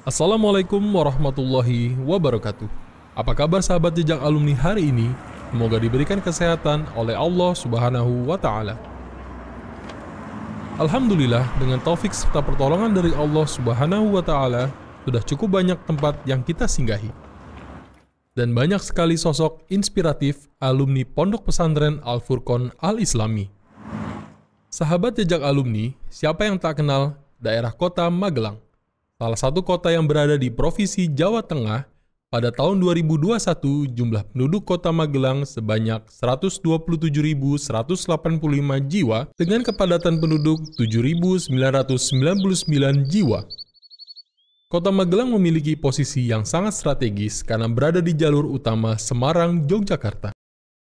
Assalamualaikum warahmatullahi wabarakatuh. Apa kabar sahabat jejak alumni hari ini? Semoga diberikan kesehatan oleh Allah Subhanahu wa taala. Alhamdulillah dengan taufik serta pertolongan dari Allah Subhanahu wa taala sudah cukup banyak tempat yang kita singgahi. Dan banyak sekali sosok inspiratif alumni Pondok Pesantren Al Furqon Al Islami. Sahabat jejak alumni, siapa yang tak kenal daerah kota Magelang? salah satu kota yang berada di Provinsi Jawa Tengah, pada tahun 2021 jumlah penduduk kota Magelang sebanyak 127.185 jiwa dengan kepadatan penduduk 7.999 jiwa. Kota Magelang memiliki posisi yang sangat strategis karena berada di jalur utama Semarang, Yogyakarta.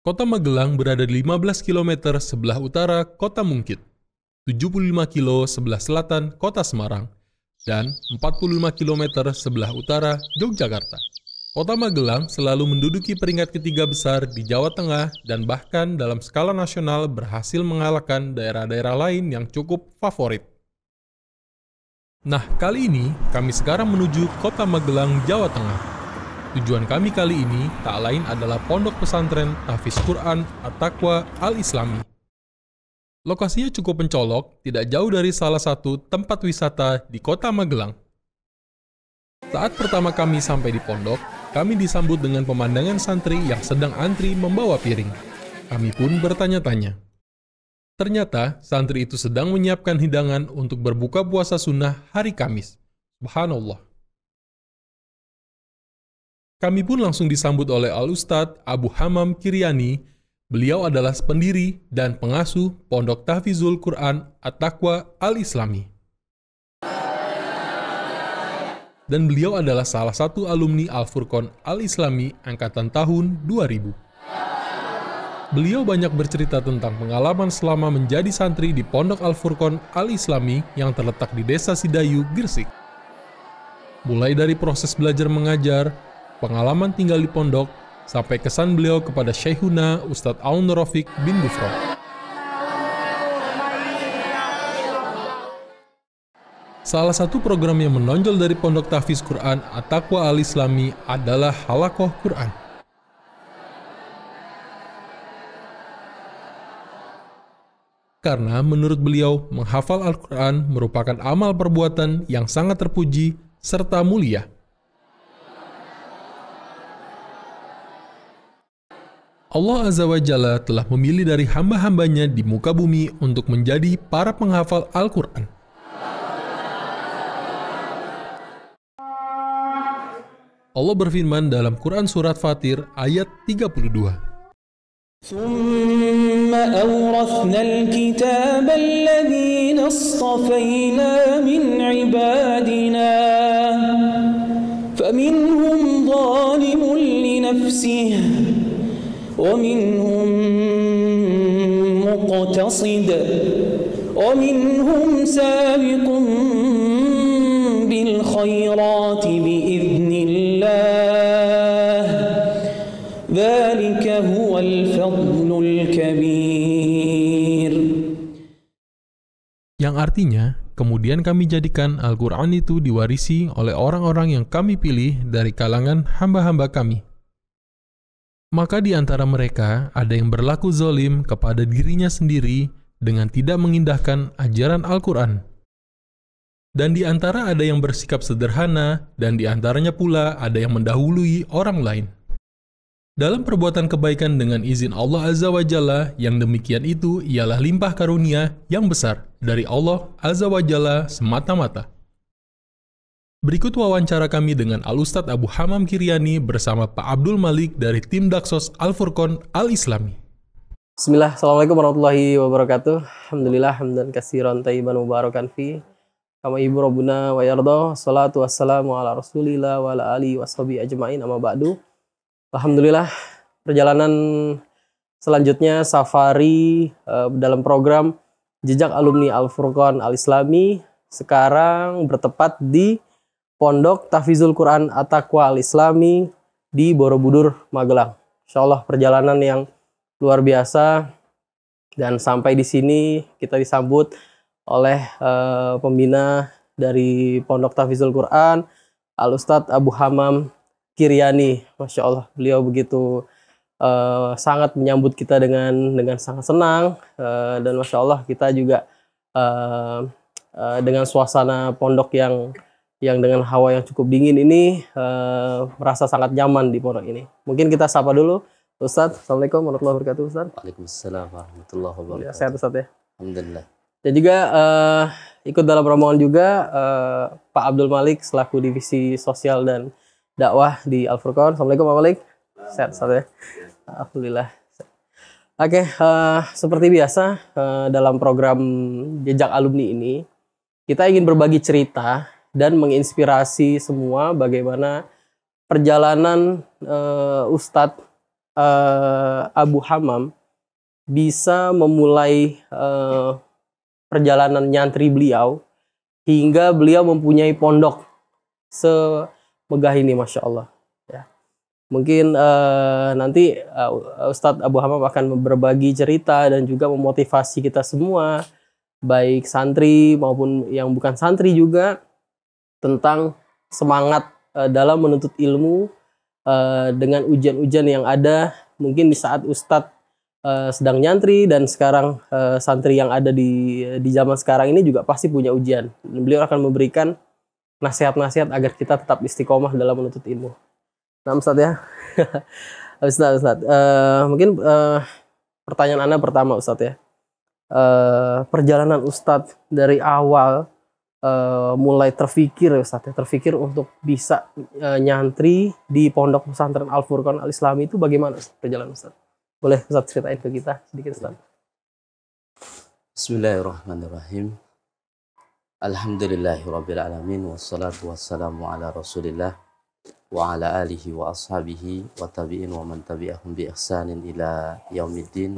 Kota Magelang berada di 15 km sebelah utara Kota Mungkit, 75 km sebelah selatan Kota Semarang, dan 45 km sebelah utara Yogyakarta. Kota Magelang selalu menduduki peringkat ketiga besar di Jawa Tengah dan bahkan dalam skala nasional berhasil mengalahkan daerah-daerah lain yang cukup favorit. Nah, kali ini kami sekarang menuju Kota Magelang, Jawa Tengah. Tujuan kami kali ini tak lain adalah Pondok Pesantren Tafis Quran At-Taqwa Al-Islami. Lokasinya cukup mencolok, tidak jauh dari salah satu tempat wisata di kota Magelang. Saat pertama kami sampai di pondok, kami disambut dengan pemandangan santri yang sedang antri membawa piring. Kami pun bertanya-tanya. Ternyata, santri itu sedang menyiapkan hidangan untuk berbuka puasa sunnah hari Kamis. Subhanallah. Kami pun langsung disambut oleh Al-Ustadz Abu Hamam Kiryani Beliau adalah pendiri dan pengasuh Pondok Tahfizul Quran At-Taqwa Al-Islami. Dan beliau adalah salah satu alumni al furqan Al-Islami angkatan tahun 2000. Beliau banyak bercerita tentang pengalaman selama menjadi santri di Pondok al furqan Al-Islami yang terletak di Desa Sidayu, Gresik. Mulai dari proses belajar mengajar, pengalaman tinggal di pondok, sampai kesan beliau kepada Syekhuna Ustadz Aun Rafiq bin Dufro. Salah satu program yang menonjol dari Pondok Tafis Quran Ataqwa Al Islami adalah Halakoh Quran. Karena menurut beliau, menghafal Al-Quran merupakan amal perbuatan yang sangat terpuji serta mulia Allah Azza wa Jalla telah memilih dari hamba-hambanya di muka bumi untuk menjadi para penghafal Al-Quran. Allah berfirman dalam Quran Surat Fatir ayat 32. ثم أورثنا الكتاب الذين اصطفينا من عبادنا فمنهم ظالم لنفسه ومنهم مقتصد ومنهم سابق بالخيرات بإذن الله ذلك هو الفضل الكبير yang artinya kemudian kami jadikan Al-Quran itu diwarisi oleh orang-orang yang kami pilih dari kalangan hamba-hamba kami maka di antara mereka ada yang berlaku zolim kepada dirinya sendiri dengan tidak mengindahkan ajaran Al-Quran. Dan di antara ada yang bersikap sederhana, dan di antaranya pula ada yang mendahului orang lain. Dalam perbuatan kebaikan dengan izin Allah Azza wa Jalla, yang demikian itu ialah limpah karunia yang besar dari Allah Azza wa Jalla semata-mata. Berikut wawancara kami dengan Alustad Abu Hamam Kiriani bersama Pak Abdul Malik dari tim Daksos Al-Furqon Al-Islami. Bismillah, Assalamualaikum warahmatullahi wabarakatuh. Alhamdulillah, hamdan kasiron taiban mubarakan fi. Kama ibu rabbuna wa yardo, salatu wassalamu ala rasulillah wa ala alihi washabi ajma'in amma ba'du. Alhamdulillah, perjalanan selanjutnya safari uh, dalam program Jejak Alumni Al-Furqon Al-Islami sekarang bertepat di Pondok Tafizul Quran at Al-Islami di Borobudur, Magelang. Insya Allah perjalanan yang luar biasa dan sampai di sini kita disambut oleh uh, pembina dari Pondok Tafizul Quran Al Ustadz Abu Hamam Kiryani, masya Allah beliau begitu uh, sangat menyambut kita dengan dengan sangat senang uh, dan masya Allah kita juga uh, uh, dengan suasana pondok yang yang dengan hawa yang cukup dingin ini uh, merasa sangat nyaman di pondok ini. Mungkin kita sapa dulu Ustaz. Assalamualaikum warahmatullahi wabarakatuh Ustaz. Waalaikumsalam warahmatullahi iya, wabarakatuh. Ya, sehat Ustaz ya. Alhamdulillah. Dan juga uh, ikut dalam rombongan juga uh, Pak Abdul Malik selaku divisi sosial dan dakwah di Al Furqan. Assalamualaikum Pak Malik. Sehat Ustaz ya. Alhamdulillah. Oke, uh, seperti biasa uh, dalam program jejak alumni ini kita ingin berbagi cerita dan menginspirasi semua bagaimana perjalanan uh, Ustadz uh, Abu Hamam bisa memulai uh, perjalanan nyantri beliau hingga beliau mempunyai pondok semegah ini, masya Allah. Ya. Mungkin uh, nanti uh, Ustadz Abu Hamam akan berbagi cerita dan juga memotivasi kita semua, baik santri maupun yang bukan santri juga tentang semangat uh, dalam menuntut ilmu uh, dengan ujian-ujian yang ada mungkin di saat ustadz uh, sedang nyantri dan sekarang uh, santri yang ada di di zaman sekarang ini juga pasti punya ujian. Dan beliau akan memberikan nasihat-nasihat agar kita tetap istiqomah dalam menuntut ilmu. Nah, Ustaz ya. Ustaz, Ustaz. Uh, mungkin uh, pertanyaan Anda pertama Ustaz ya. Uh, perjalanan Ustadz dari awal Eh, mulai terfikir ya, Ustaz, ya. terfikir untuk bisa e, nyantri di Pondok Pesantren Al Furqan Al Islami itu bagaimana Ustaz, perjalanan Ustaz? Boleh Ustaz ceritain ke kita sedikit Ustaz? Bismillahirrahmanirrahim. Alhamdulillahirabbil alamin wassalatu wassalamu ala Rasulillah wa ala alihi wa ashabihi wa tabi'in wa man tabi'ahum bi ihsanin ila yaumiddin.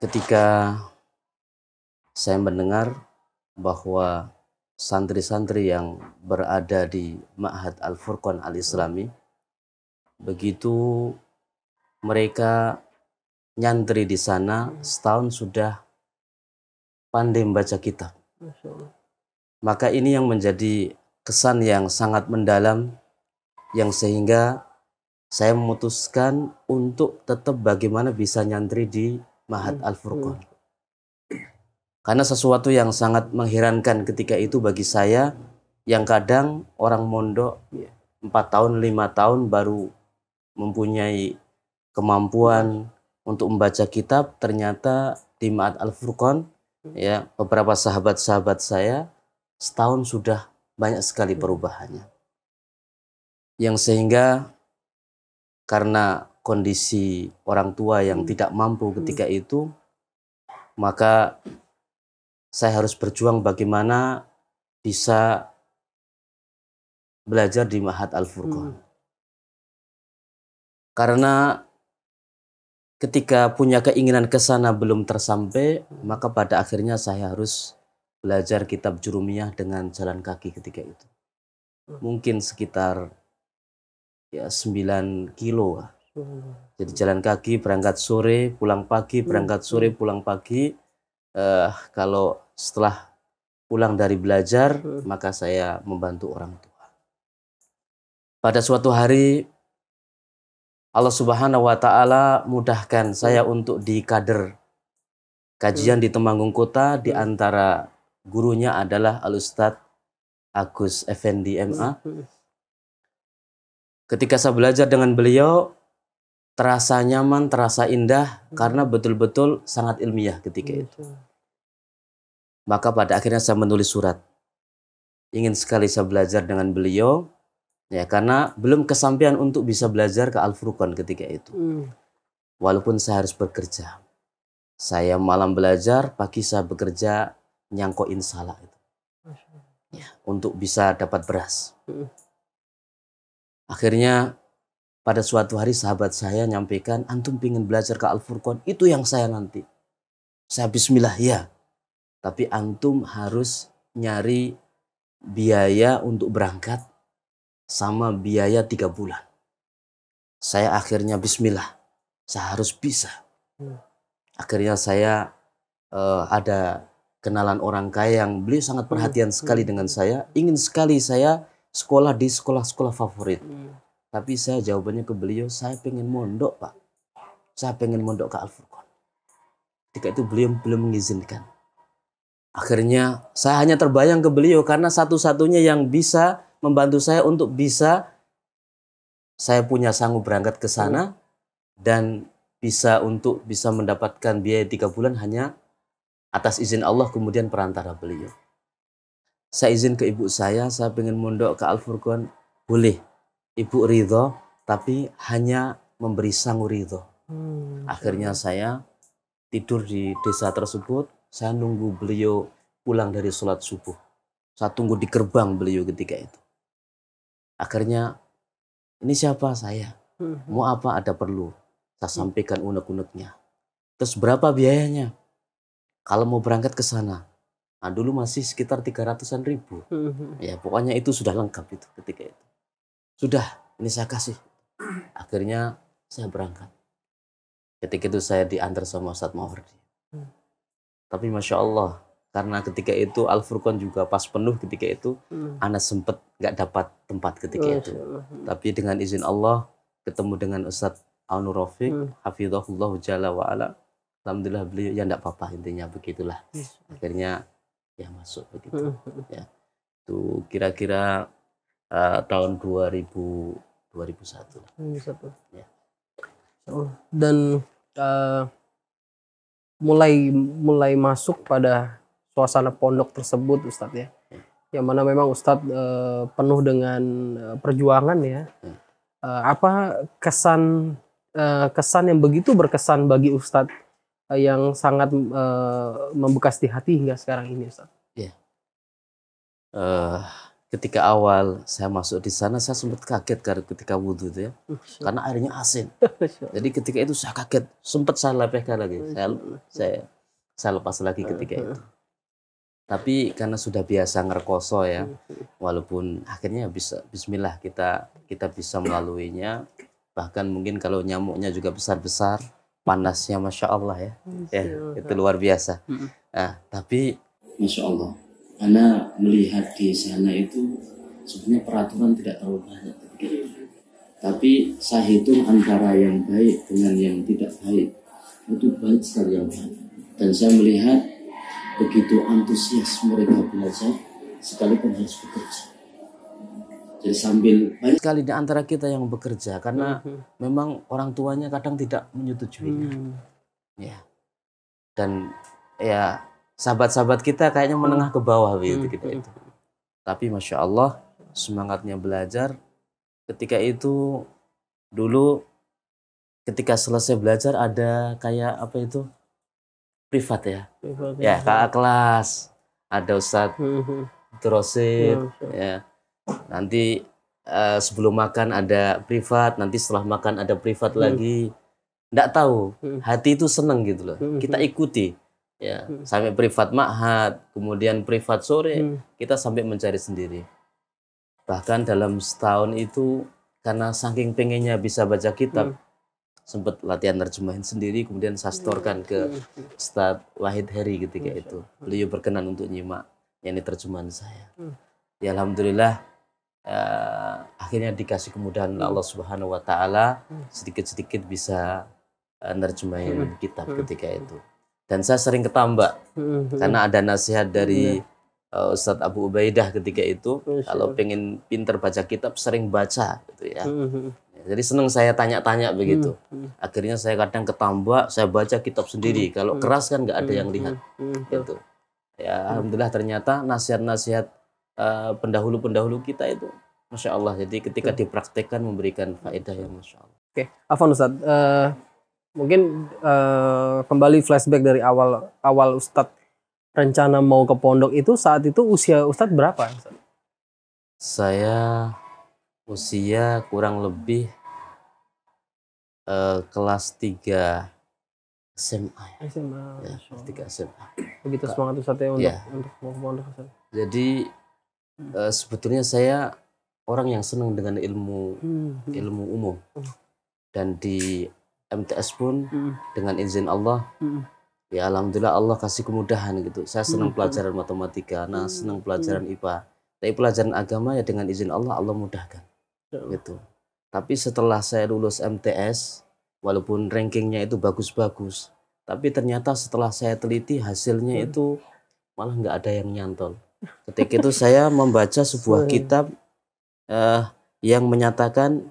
Ketika saya mendengar bahwa santri-santri yang berada di Ma'had Al-Furqan Al-Islami begitu mereka nyantri di sana setahun sudah pandai membaca kitab. Maka ini yang menjadi kesan yang sangat mendalam yang sehingga saya memutuskan untuk tetap bagaimana bisa nyantri di Mahat hmm. Al-Furqan. Hmm. Karena sesuatu yang sangat mengherankan ketika itu bagi saya yang kadang orang mondok ya, empat tahun, lima tahun baru mempunyai kemampuan untuk membaca kitab ternyata di Ma'at Al-Furqan hmm. ya beberapa sahabat-sahabat saya setahun sudah banyak sekali hmm. perubahannya. Yang sehingga karena kondisi orang tua yang hmm. tidak mampu ketika itu, maka saya harus berjuang bagaimana bisa belajar di Mahat Al-Furqan. Hmm. Karena ketika punya keinginan ke sana belum tersampai, maka pada akhirnya saya harus belajar kitab jurumiyah dengan jalan kaki ketika itu. Hmm. Mungkin sekitar ya 9 kilo. Hmm. Jadi jalan kaki berangkat sore, pulang pagi, berangkat hmm. sore, pulang pagi uh, kalau setelah pulang dari belajar hmm. maka saya membantu orang tua. Pada suatu hari Allah Subhanahu wa taala mudahkan hmm. saya untuk di kader kajian hmm. di Temanggung Kota di hmm. antara gurunya adalah Al Ustaz Agus Effendi MA. Hmm, ketika saya belajar dengan beliau terasa nyaman, terasa indah karena betul-betul sangat ilmiah ketika itu. Maka pada akhirnya saya menulis surat. Ingin sekali saya belajar dengan beliau, ya karena belum kesampaian untuk bisa belajar ke Al Furqan ketika itu. Hmm. Walaupun saya harus bekerja, saya malam belajar, pagi saya bekerja nyangkoin salah itu, ya untuk bisa dapat beras. Hmm. Akhirnya pada suatu hari sahabat saya nyampaikan, antum pingin belajar ke Al Furqan itu yang saya nanti. Saya Bismillah ya, tapi antum harus nyari biaya untuk berangkat sama biaya tiga bulan. Saya akhirnya bismillah, saya harus bisa. Hmm. Akhirnya saya uh, ada kenalan orang kaya yang beliau sangat hmm. perhatian sekali hmm. dengan saya, ingin sekali saya sekolah di sekolah-sekolah favorit. Tapi saya jawabannya ke beliau, saya pengen mondok pak. Saya pengen mondok ke Al-Furqan. Ketika itu beliau belum mengizinkan Akhirnya saya hanya terbayang ke beliau karena satu-satunya yang bisa membantu saya untuk bisa saya punya sanggup berangkat ke sana dan bisa untuk bisa mendapatkan biaya tiga bulan hanya atas izin Allah kemudian perantara beliau. Saya izin ke ibu saya, saya ingin mondok ke Al Furqan, boleh. Ibu ridho, tapi hanya memberi sanggup ridho. Hmm, Akhirnya saya tidur di desa tersebut, saya nunggu beliau pulang dari sholat subuh. Saya tunggu di gerbang beliau ketika itu. Akhirnya, ini siapa saya? Mhm. Mau apa ada perlu? Saya hmm. sampaikan unek-uneknya. Terus berapa biayanya? Kalau mau berangkat ke sana, nah dulu masih sekitar 300-an ribu. Mhm. Ya pokoknya itu sudah lengkap itu ketika itu. Sudah, ini saya kasih. Akhirnya saya berangkat. Ketika itu saya diantar sama Ustadz Mawardi. Hmm. Tapi masya Allah karena ketika itu Al Furqan juga pas penuh ketika itu hmm. Ana sempat nggak dapat tempat ketika itu. Tapi dengan izin Allah ketemu dengan Ustadz Aunur Rafiq, hmm. Hafizahullah Jalla wa ala. Alhamdulillah beliau ya enggak apa-apa intinya begitulah. Akhirnya ya masuk begitu. Hmm. Ya. Itu kira-kira uh, tahun 2000 2001. 2001. Ya. Oh, dan uh, mulai mulai masuk pada suasana pondok tersebut Ustadz ya yang mana memang Ustadz e, penuh dengan eh, perjuangan ya e, apa kesan e, kesan yang begitu berkesan bagi Ustadz e, yang sangat e, membekas di hati hingga sekarang ini Ustadz yeah. Iya. uh, ketika awal saya masuk di sana saya sempat kaget karena ketika wudhu itu ya karena airnya asin jadi ketika itu saya kaget sempat saya lepaskan lagi saya saya saya lepas lagi ketika itu tapi karena sudah biasa ngerkoso ya walaupun akhirnya bisa Bismillah kita kita bisa melaluinya bahkan mungkin kalau nyamuknya juga besar besar panasnya masya Allah ya ya itu luar biasa nah tapi Masya Allah karena melihat di sana itu sebenarnya peraturan tidak terlalu banyak. Tapi saya hitung antara yang baik dengan yang tidak baik itu baik sekali yang baik. Dan saya melihat begitu antusias mereka belajar sekalipun harus bekerja. Jadi sambil banyak sekali di antara kita yang bekerja karena mm-hmm. memang orang tuanya kadang tidak menyetujuinya mm. Ya. Dan ya sahabat-sahabat kita kayaknya hmm. menengah ke bawah begitu hmm, kita hmm, itu. Tapi masya Allah semangatnya belajar. Ketika itu dulu ketika selesai belajar ada kayak apa itu privat ya, privat, ya, ya. kakak kelas ada ustad terusin ya nanti uh, sebelum makan ada privat nanti setelah makan ada privat lagi ndak tahu hati itu seneng gitu loh kita ikuti ya hmm. sampai privat mahat kemudian privat sore hmm. kita sampai mencari sendiri bahkan dalam setahun itu karena saking pengennya bisa baca kitab hmm. sempat latihan terjemahin sendiri kemudian saya hmm. ke hmm. Ustadz Wahid Heri ketika hmm. itu beliau berkenan untuk nyimak yang terjemahan saya hmm. ya alhamdulillah uh, akhirnya dikasih kemudahan oleh hmm. Allah Subhanahu Wa Taala hmm. sedikit sedikit bisa eh, nerjemahin kitab ketika itu dan saya sering ketambak mm-hmm. karena ada nasihat dari uh, Ustadz Abu Ubaidah ketika itu kalau pengen pinter baca kitab sering baca gitu ya, mm-hmm. ya jadi seneng saya tanya-tanya begitu mm-hmm. akhirnya saya kadang ketambak saya baca kitab sendiri kalau keras kan nggak ada yang lihat gitu ya alhamdulillah ternyata nasihat-nasihat pendahulu pendahulu-pendahulu kita itu masya Allah jadi ketika dipraktekkan memberikan faedah yang masya Allah oke okay. Afan Ustadz uh mungkin uh, kembali flashback dari awal awal Ustadz rencana mau ke pondok itu saat itu usia Ustadz berapa? Saya usia kurang lebih uh, kelas 3 SMA. SMA. Ya, kelas 3 SMA. Begitu semangat Ustadz ya untuk, ya. untuk mau ke pondok Ustadz. Jadi uh, sebetulnya saya orang yang senang dengan ilmu hmm. hmm. ilmu umum hmm. dan di MTS pun hmm. dengan izin Allah hmm. ya alhamdulillah Allah kasih kemudahan gitu saya senang hmm. pelajaran matematika nah senang pelajaran IPA tapi pelajaran agama ya dengan izin Allah Allah mudahkan gitu tapi setelah saya lulus MTS walaupun rankingnya itu bagus-bagus tapi ternyata setelah saya teliti hasilnya itu malah nggak ada yang nyantol ketika itu saya membaca sebuah kitab uh, yang menyatakan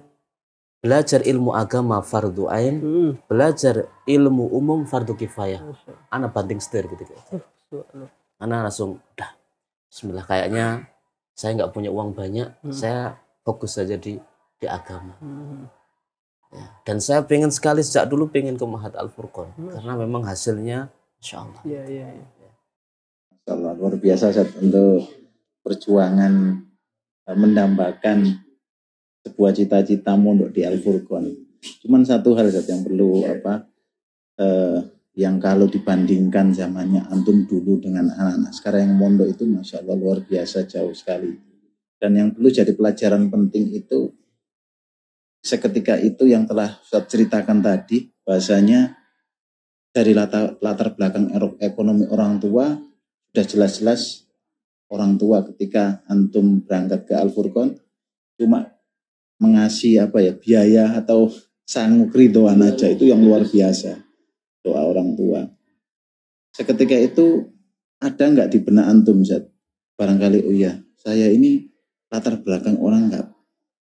belajar ilmu agama fardu ain, hmm. belajar ilmu umum fardu kifayah. Anak banting setir gitu. gitu. Anak langsung, dah, bismillah kayaknya saya nggak punya uang banyak, hmm. saya fokus saja di di agama. Hmm. Ya. Dan saya pengen sekali sejak dulu pengen ke Mahat Al Furqon hmm. karena memang hasilnya, insya Allah. Ya, ya, ya. Insya Allah luar biasa saat untuk perjuangan eh, mendambakan sebuah cita cita untuk di Al Furqan. Cuman satu hal saja yang perlu apa eh, yang kalau dibandingkan zamannya antum dulu dengan anak-anak sekarang yang mondok itu masya Allah luar biasa jauh sekali. Dan yang perlu jadi pelajaran penting itu seketika itu yang telah saya ceritakan tadi bahasanya dari latar, latar belakang ekonomi orang tua sudah jelas-jelas orang tua ketika antum berangkat ke Al Furqan cuma mengasih apa ya biaya atau sanggup ridhoan aja itu yang luar biasa doa orang tua. Seketika itu ada nggak di benak antum Zat? Barangkali oh ya saya ini latar belakang orang nggak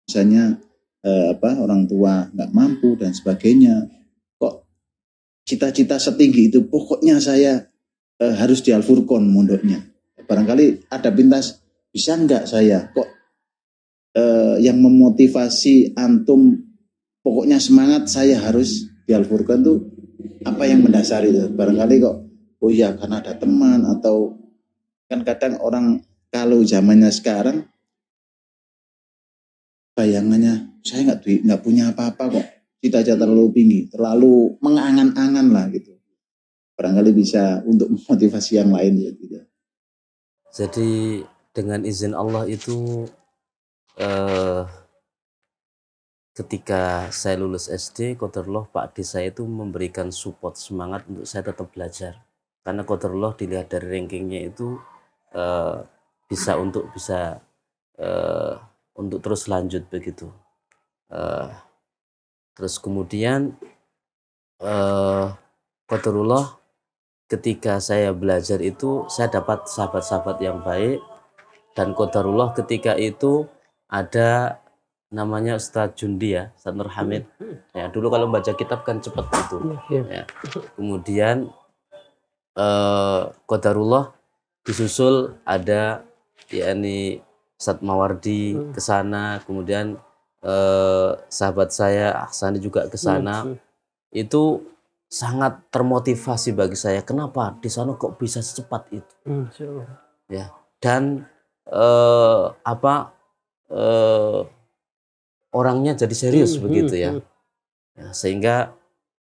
misalnya eh, apa orang tua nggak mampu dan sebagainya kok cita-cita setinggi itu pokoknya saya eh, harus di Al-Furqon mondoknya barangkali ada pintas bisa nggak saya kok eh, yang memotivasi antum pokoknya semangat saya harus di Al-Furqan tuh apa yang mendasari itu barangkali kok oh iya karena ada teman atau kan kadang orang kalau zamannya sekarang bayangannya saya nggak nggak punya apa-apa kok kita cita terlalu tinggi terlalu mengangan-angan lah gitu barangkali bisa untuk memotivasi yang lain ya tidak gitu. jadi dengan izin Allah itu eh, ketika saya lulus SD Qadarullah Pak D saya itu memberikan support semangat untuk saya tetap belajar karena Qadarullah dilihat dari rankingnya itu eh, bisa untuk bisa eh, untuk terus lanjut begitu eh, terus kemudian eh, Qadarullah ketika saya belajar itu saya dapat sahabat-sahabat yang baik dan Qadarullah ketika itu ada namanya Ustadz Jundi ya, Ustadz Nur Hamid. Hmm. Ya, dulu kalau baca kitab kan cepat gitu. Iya, iya. Ya. Kemudian eh, Qadarullah disusul ada yakni Ustadz Mawardi hmm. ke sana, kemudian eh, sahabat saya Ahsani juga ke sana. Hmm, itu sangat termotivasi bagi saya. Kenapa di sana kok bisa secepat itu? Ya. Dan eh, apa uh, orangnya jadi serius hmm, hmm, begitu ya. Hmm. ya. Sehingga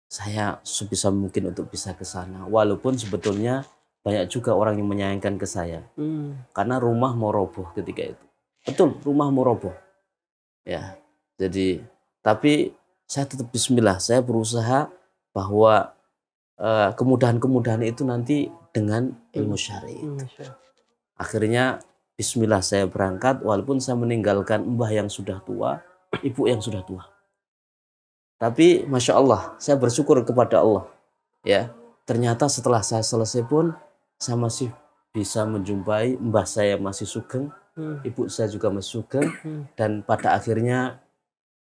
saya sebisa mungkin untuk bisa ke sana walaupun sebetulnya banyak juga orang yang menyayangkan ke saya. Hmm. Karena rumah mau roboh ketika itu. Betul, rumah mau roboh. Ya. Jadi tapi saya tetap bismillah, saya berusaha bahwa eh, kemudahan-kemudahan itu nanti dengan ilmu hmm, syari Akhirnya Bismillah saya berangkat walaupun saya meninggalkan mbah yang sudah tua, ibu yang sudah tua. Tapi masya Allah, saya bersyukur kepada Allah. Ya, ternyata setelah saya selesai pun saya masih bisa menjumpai mbah saya masih sugeng, hmm. ibu saya juga masih sugeng, hmm. dan pada akhirnya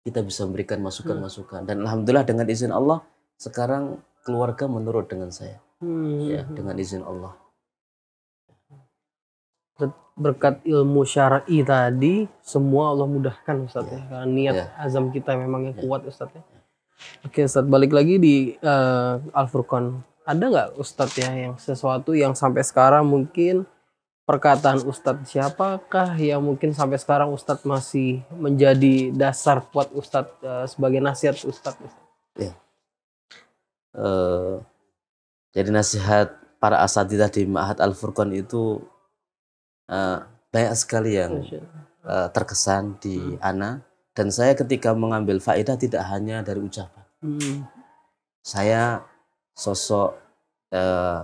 kita bisa memberikan masukan-masukan. Hmm. Dan alhamdulillah dengan izin Allah sekarang keluarga menurut dengan saya, ya dengan izin Allah berkat ilmu syar'i tadi semua Allah mudahkan Ustaz yeah. ya. Karena niat yeah. azam kita memang yang ya. kuat Ustaz ya. Oke Ustaz balik lagi di uh, eh, Al Furqan. Ada nggak Ustaz ya yang sesuatu yang sampai sekarang mungkin perkataan Ustadz siapakah yang mungkin sampai sekarang Ustadz masih menjadi dasar buat Ustadz uh, eh, sebagai nasihat Ustadz? Ya. Uh, jadi nasihat para asatidah di Ma'had Al-Furqan itu Eh, banyak sekali yang uh, terkesan di hmm. Ana dan saya ketika mengambil faedah tidak hanya dari ucapan. Hmm. Saya sosok uh,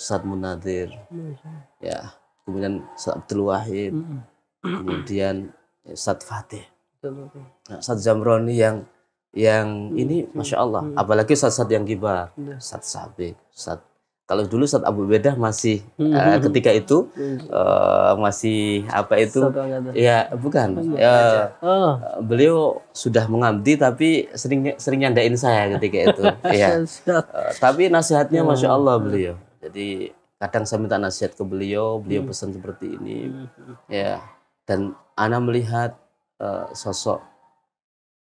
Ustadz Munadir, hmm. ya kemudian Ustadz Abdul Wahid, hmm. kemudian Ustadz Fatih, nah, Ustadz Jamroni yang yang hmm. ini masya Allah, hmm. apalagi Ustadz Ustadz yang kibar, hmm. Sabik, Ustadz kalau dulu saat Abu Bedah masih uh, ketika itu uh, masih apa itu? Iya, oh, iya. Ya bukan. uh, oh. eh, Beliau sudah mengabdi tapi sering sering nyandain saya ketika itu. ya. uh, tapi nasihatnya ya. masya Allah beliau. Jadi kadang saya minta nasihat ke beliau, beliau hmm. pesan seperti ini. Ya dan Ana melihat uh, sosok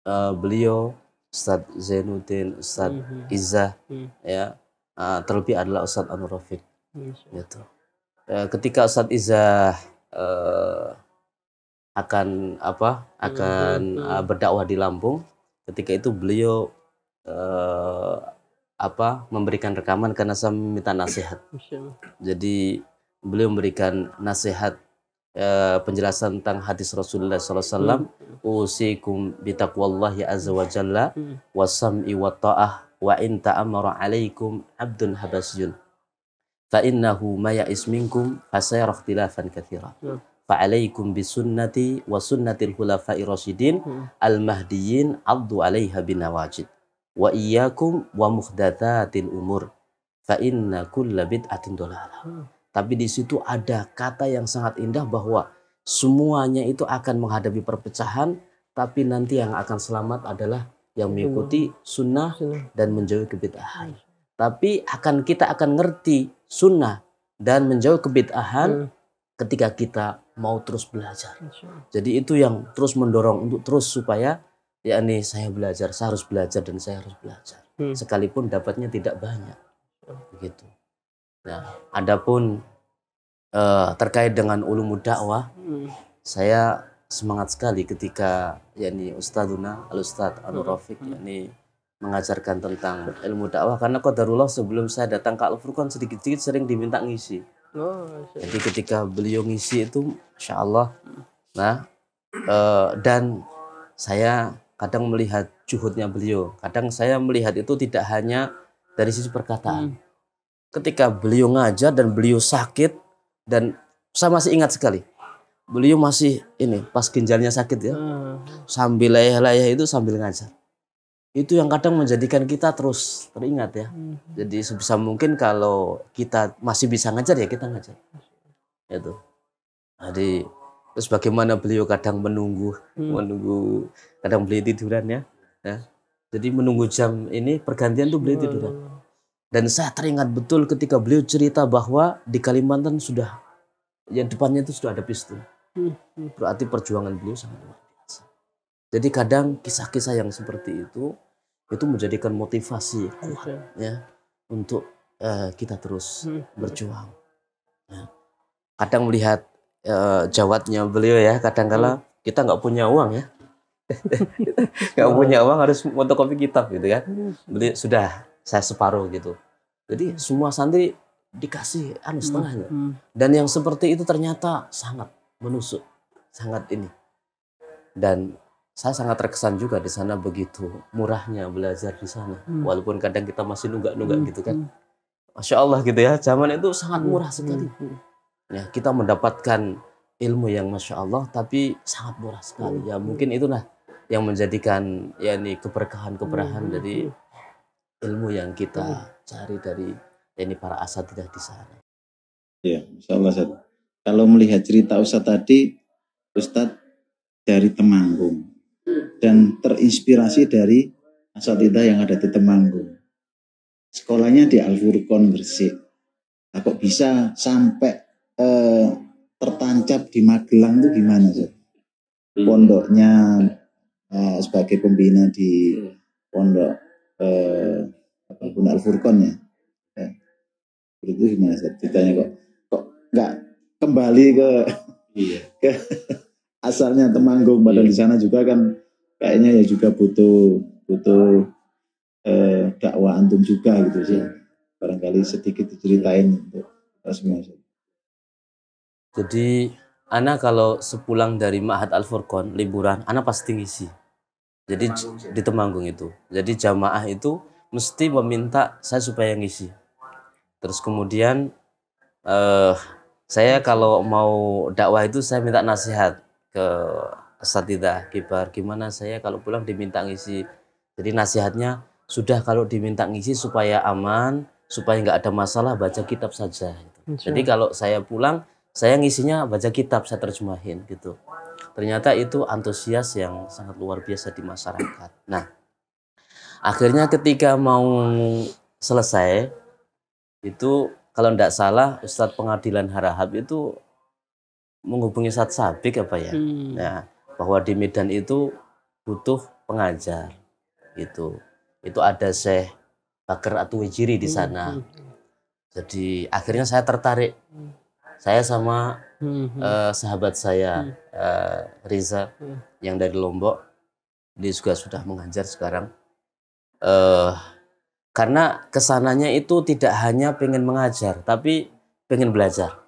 uh, beliau Ustadz Zainuddin, Ustadz mm Izzah, mm. ya Ah, terlebih adalah Ustadz Anwar Rafiq. Iya, yes. Gitu. E, ketika Ustadz Izzah e, akan apa akan mm-hmm. berdakwah di Lampung, ketika itu beliau e, apa memberikan rekaman karena saya minta nasihat. Jadi beliau memberikan nasihat Uh, penjelasan tentang hadis Rasulullah SAW. Wasallam. Hmm. Usikum bitaqwallahi azza wa jalla hmm. wa wa ta'ah wa in ta'amara alaikum abdun habasyun fa innahu ma ya'is minkum fasayara ikhtilafan katsira ya. fa alaikum bi sunnati wa sunnati al-khulafa'ir rasyidin hmm. al mahdiyyin addu 'alaiha binawajid wa iyyakum wa muhdatsatil umur fa inna kulla bid'atin dhalalah hmm. tapi di situ ada kata yang sangat indah bahwa semuanya itu akan menghadapi perpecahan tapi nanti yang akan selamat adalah yang gitu. mengikuti sunnah, dan menjauhi kebid'ahan. Hmm. Tapi akan kita akan ngerti sunnah dan menjauhi kebid'ahan hmm. ketika kita mau terus belajar. Jadi itu yang terus mendorong untuk terus supaya ya yakni saya belajar, saya harus belajar dan saya harus belajar. Hmm. Sekalipun dapatnya tidak banyak. Begitu. Nah, adapun uh, terkait dengan ulumud dakwah, hmm. saya semangat sekali ketika yakni Ustadzuna Al Ustadz Anu mm-hmm. Rafiq hmm. yakni mengajarkan tentang ilmu dakwah karena qadarullah sebelum saya datang ke Al Furqan sedikit-sedikit sering diminta ngisi. Oh, Jadi ketika beliau ngisi itu Insya Allah mm. nah e, dan saya kadang melihat juhudnya beliau. Kadang saya melihat itu tidak hanya dari sisi perkataan. Hmm. Ketika beliau ngajar dan beliau sakit dan saya masih ingat sekali beliau masih ini pas ginjalnya sakit ya hmm. sambil layah-layah itu sambil ngajar itu yang kadang menjadikan kita terus teringat ya hmm. jadi sebisa mungkin kalau kita masih bisa ngajar ya kita ngajar itu jadi terus bagaimana beliau kadang menunggu hmm. menunggu kadang beliau tiduran ya ya jadi menunggu jam ini pergantian tuh beliau tiduran hmm. dan saya teringat betul ketika beliau cerita bahwa di Kalimantan sudah yang depannya itu sudah ada pistol Berarti perjuangan beliau sangat luar biasa. Jadi kadang kisah-kisah yang seperti itu itu menjadikan motivasi kuat ya untuk uh, kita terus hmm. berjuang. Ya. Kadang melihat uh, eh, jawabnya beliau ya, kadang kadangkala hmm. kita nggak punya uang ya, nggak punya uang harus fotokopi kitab gitu kan. Hmm. Beli sudah saya separuh gitu. Jadi semua santri dikasih anu setengahnya. Dan yang seperti itu ternyata sangat menusuk sangat ini dan saya sangat terkesan juga di sana begitu murahnya belajar di sana hmm. walaupun kadang kita masih nunggak-nunggak hmm. gitu kan hmm. masya Allah gitu ya zaman itu sangat hmm, murah sekali hmm, hmm. ya kita mendapatkan ilmu yang masya Allah tapi sangat murah sekali hmm. ya mungkin itulah yang menjadikan ya ini keberkahan keberkahan hmm. dari ilmu yang kita hmm. cari dari ya ini para asatidah di sana ya masya Allah kalau melihat cerita Ustadz tadi, Ustadz dari Temanggung dan terinspirasi dari Asatida yang ada di Temanggung. Sekolahnya di Al Furqon Gresik. Nah, kok bisa sampai eh, tertancap di Magelang tuh gimana sih? Hmm. Pondoknya eh, sebagai pembina di hmm. pondok eh, apa Al Furqon ya. Eh, itu gimana sih? Ceritanya kok kok nggak kembali ke iya. ke asalnya Temanggung padahal iya. di sana juga kan kayaknya ya juga butuh butuh eh, dakwah antum juga gitu sih iya. barangkali sedikit diceritain untuk semua jadi Ana kalau sepulang dari Ma'had Al Furqon liburan, Ana pasti ngisi. Jadi ya? di Temanggung itu. Jadi jamaah itu mesti meminta saya supaya ngisi. Terus kemudian eh saya kalau mau dakwah itu saya minta nasihat ke asatidah kibar gimana saya kalau pulang diminta ngisi jadi nasihatnya sudah kalau diminta ngisi supaya aman supaya nggak ada masalah baca kitab saja gitu. jadi kalau saya pulang saya ngisinya baca kitab saya terjemahin gitu ternyata itu antusias yang sangat luar biasa di masyarakat nah akhirnya ketika mau selesai itu kalau tidak salah Ustadz Pengadilan Harahap itu menghubungi Ustadz Sabik apa ya, hmm. ya bahwa di Medan itu butuh pengajar itu itu ada Syekh Bakar wijiri di hmm, sana. Hmm, hmm. Jadi akhirnya saya tertarik. Saya sama uh, sahabat saya uh, Riza yang dari Lombok, dia juga sudah mengajar sekarang. Uh, karena kesananya itu tidak hanya pengen mengajar, tapi pengen belajar.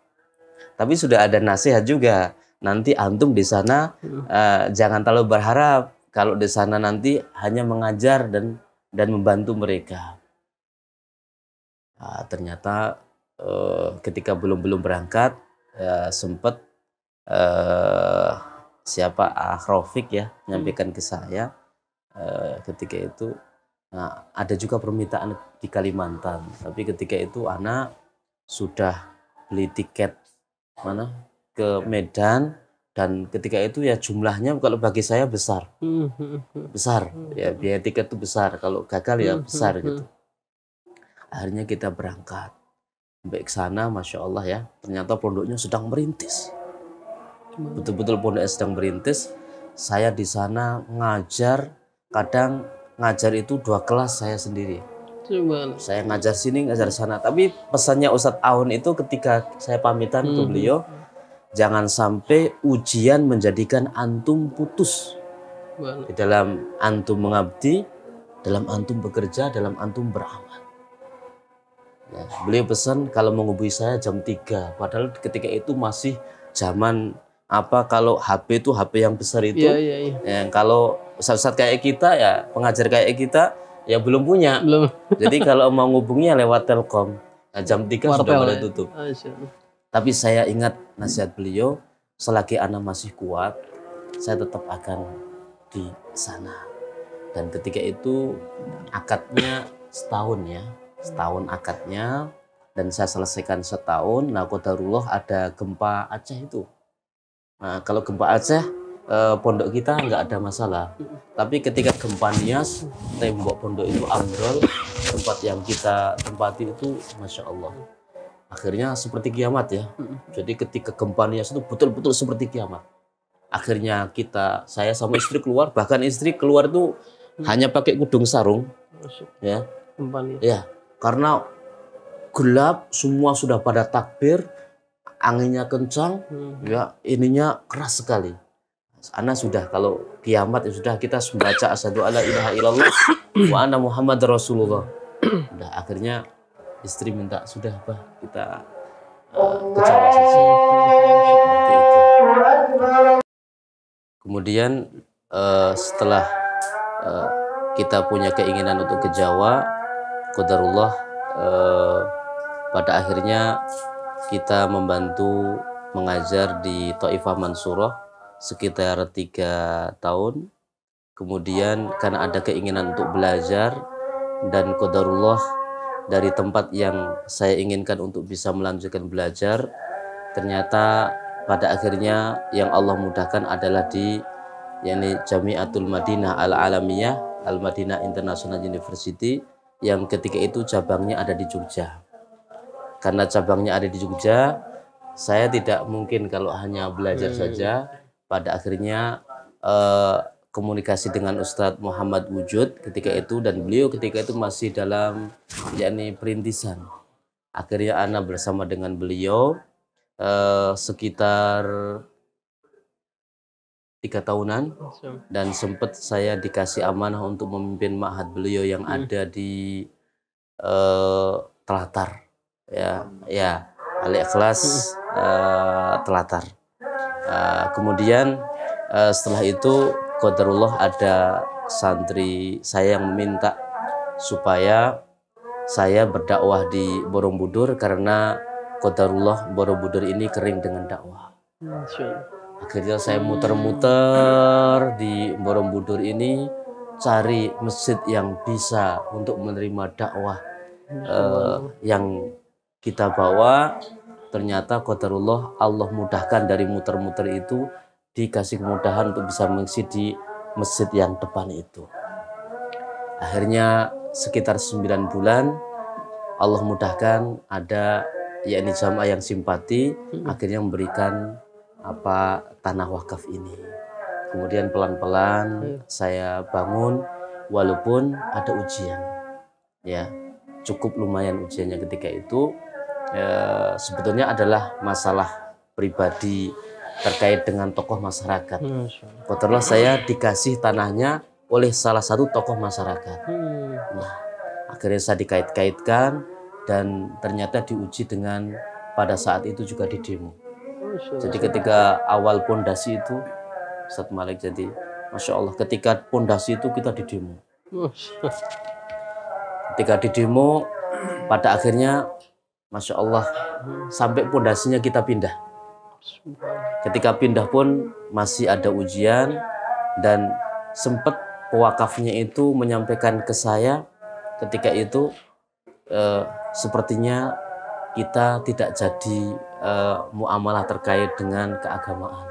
Tapi sudah ada nasihat juga. Nanti antum di sana uh, jangan terlalu berharap kalau di sana nanti hanya mengajar dan dan membantu mereka. Nah, ternyata uh, ketika belum belum berangkat uh, eh, sempat uh, siapa ah, ya menyampaikan hmm. ke saya uh, ketika itu Nah, ada juga permintaan di Kalimantan, tapi ketika itu anak sudah beli tiket mana ke iya. Medan dan ketika itu ya jumlahnya kalau bagi saya besar, hmm. besar hmm. ya biaya tiket itu besar, kalau gagal ya hmm. besar gitu. Akhirnya kita berangkat sampai ke sana, masya Allah ya, ternyata pondoknya sedang merintis, betul-betul pondoknya sedang merintis. Saya di sana ngajar kadang ngajar itu dua kelas saya sendiri. Cuman. Saya ngajar sini, ngajar sana. Tapi pesannya Ustadz Aun itu ketika saya pamitan hmm. ke beliau, jangan sampai ujian menjadikan antum putus. Di dalam antum mengabdi, dalam antum bekerja, dalam antum beramal. Nah, beliau pesan kalau menghubungi saya jam 3, padahal ketika itu masih zaman apa kalau HP itu HP yang besar itu yeah, yeah, yeah. yang kalau saat-saat kayak kita ya pengajar kayak kita ya belum punya belum. jadi kalau mau ngubungnya lewat Telkom nah, jam tiga Warpel sudah mulai ya. tutup Asyik. tapi saya ingat nasihat beliau selagi anak masih kuat saya tetap akan di sana dan ketika itu akadnya setahun ya setahun akadnya dan saya selesaikan setahun nah Ruloh ada gempa Aceh itu Nah, kalau gempa Aceh, eh, pondok kita nggak ada masalah. Tapi ketika gempa Nias, tembok pondok itu ambrol, tempat yang kita tempati itu, masya Allah. Akhirnya seperti kiamat ya. Jadi ketika gempa Nias itu betul-betul seperti kiamat. Akhirnya kita, saya sama istri keluar, bahkan istri keluar itu hanya pakai kudung sarung, ya. Ya, karena gelap, semua sudah pada takbir, anginnya kencang, hmm. ya ininya keras sekali. Ana sudah kalau kiamat ya sudah kita membaca asyhadu alla ilaha illallah wa anna Muhammad Rasulullah. Udah akhirnya istri minta sudah bah kita uh, ke Jawa Kemudian uh, setelah uh, kita punya keinginan untuk ke Jawa, Qadarullah uh, pada akhirnya kita membantu mengajar di Taifah Mansurah sekitar tiga tahun. Kemudian karena ada keinginan untuk belajar dan kodarullah dari tempat yang saya inginkan untuk bisa melanjutkan belajar, ternyata pada akhirnya yang Allah mudahkan adalah di yakni Jamiatul Madinah Al Alamiyah Al Madinah International University yang ketika itu cabangnya ada di Jogja karena cabangnya ada di Jogja, saya tidak mungkin kalau hanya belajar hmm. saja. Pada akhirnya eh, komunikasi dengan Ustadz Muhammad Wujud ketika itu dan beliau ketika itu masih dalam yakni perintisan. Akhirnya Ana bersama dengan beliau eh, sekitar tiga tahunan dan sempat saya dikasih amanah untuk memimpin ma'had beliau yang hmm. ada di eh, Telatar ya ya al ikhlas uh, telatar uh, kemudian uh, setelah itu qadarullah ada santri saya yang meminta supaya saya berdakwah di Borobudur karena qadarullah Borobudur ini kering dengan dakwah akhirnya saya muter-muter di Borobudur ini cari masjid yang bisa untuk menerima dakwah uh, yang kita bawa ternyata qadarullah Allah mudahkan dari muter-muter itu dikasih kemudahan untuk bisa mengisi di masjid yang depan itu akhirnya sekitar 9 bulan Allah mudahkan ada yakni jamaah yang simpati hmm. akhirnya memberikan apa tanah wakaf ini kemudian pelan-pelan hmm. saya bangun walaupun ada ujian ya cukup lumayan ujiannya ketika itu ya, sebetulnya adalah masalah pribadi terkait dengan tokoh masyarakat. Kotorlah saya dikasih tanahnya oleh salah satu tokoh masyarakat. Hmm. Nah, akhirnya saya dikait-kaitkan dan ternyata diuji dengan pada saat itu juga di demo. Jadi ketika awal pondasi itu, Ustaz Malik jadi, masya Allah, ketika pondasi itu kita di demo. Ketika di demo, pada akhirnya Masya Allah, sampai pondasinya kita pindah. Ketika pindah pun masih ada ujian dan sempat wakafnya itu menyampaikan ke saya ketika itu eh, sepertinya kita tidak jadi eh, muamalah terkait dengan keagamaan.